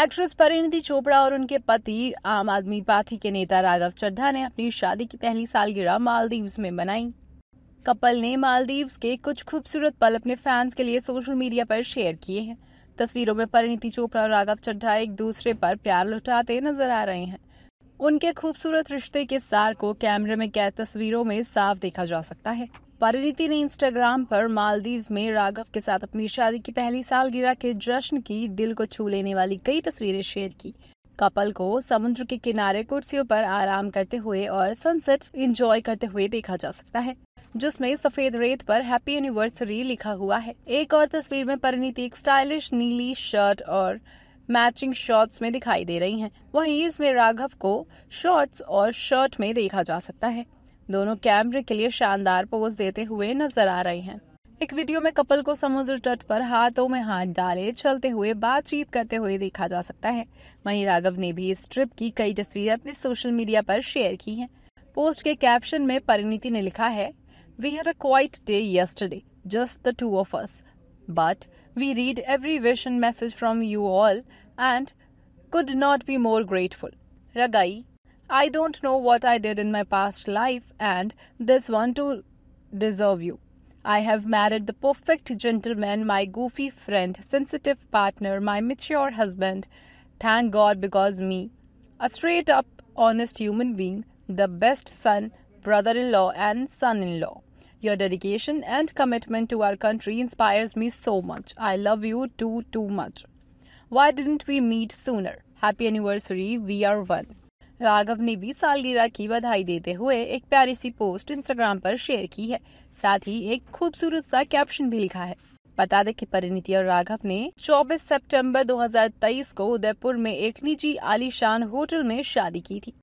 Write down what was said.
Actress परिणति चोपड़ा और उनके पति आम आदमी पार्टी के नेता राघव चड्ढा ने अपनी शादी की पहली सालगिरह मालदीव्स में मनाई कपल ने मालदीव्स के कुछ खूबसूरत पल अपने फैंस के लिए सोशल मीडिया पर शेयर किए हैं तस्वीरों में परिणति चोपड़ा और राघव चड्ढा एक दूसरे पर प्यार लुटाते नजर आ रहे हैं उनके खूबसूरत रिश्ते के सार को कैमरे में कैद तस्वीरों में साफ देखा जा सकता है परिणीति ने इंस्टाग्राम पर मालदीव में राघव के साथ अपनी शादी की पहली सालगिरह के जश्न की दिल को छू लेने वाली कई तस्वीरें शेयर की कपल को समुद्र के किनारे कुर्सियों पर आराम करते हुए और सनसेट एंजॉय करते हुए देखा जा सकता है जिसमें सफेद रेत पर हैप्पी एनिवर्सरी लिखा हुआ है एक और तस्वीर में परिणीति एक स्टाइलिश नीली शर्ट और मैचिंग शॉर्ट्स में दिखाई दे रही हैं। वहीं इसमें राघव को शॉर्ट्स और शर्ट में देखा जा सकता है दोनों कैमरे के लिए शानदार पोज देते हुए नजर आ रहे हैं। एक वीडियो में कपल को समुद्र तट पर हाथों में हाथ डाले चलते हुए बातचीत करते हुए देखा जा सकता है वहीं राघव ने भी इस ट्रिप की कई तस्वीरें अपने सोशल मीडिया पर शेयर की हैं। पोस्ट के कैप्शन में परिणीति ने लिखा है we had a quiet day yesterday just the two of us but we read every wish and message from you all and could not be more grateful रगाई I don't know what I did in my past life and this one to deserve you. I have married the perfect gentleman, my goofy friend, sensitive partner, my mature husband. Thank God because me, a straight up honest human being, the best son, brother in law, and son in law. Your dedication and commitment to our country inspires me so much. I love you too, too much. Why didn't we meet sooner? Happy anniversary, we are one. Raghav ने भी सालगिरह की बधाई देते हुए एक प्यारी सी पोस्ट इंस्टाग्राम पर शेयर की है साथ ही एक खूबसूरत सा कैप्शन भी लिखा है बता दें कि परिणीति और राघव ने 24 सितंबर 2023 को उदयपुर में एक निजी आलीशान होटल में शादी की थी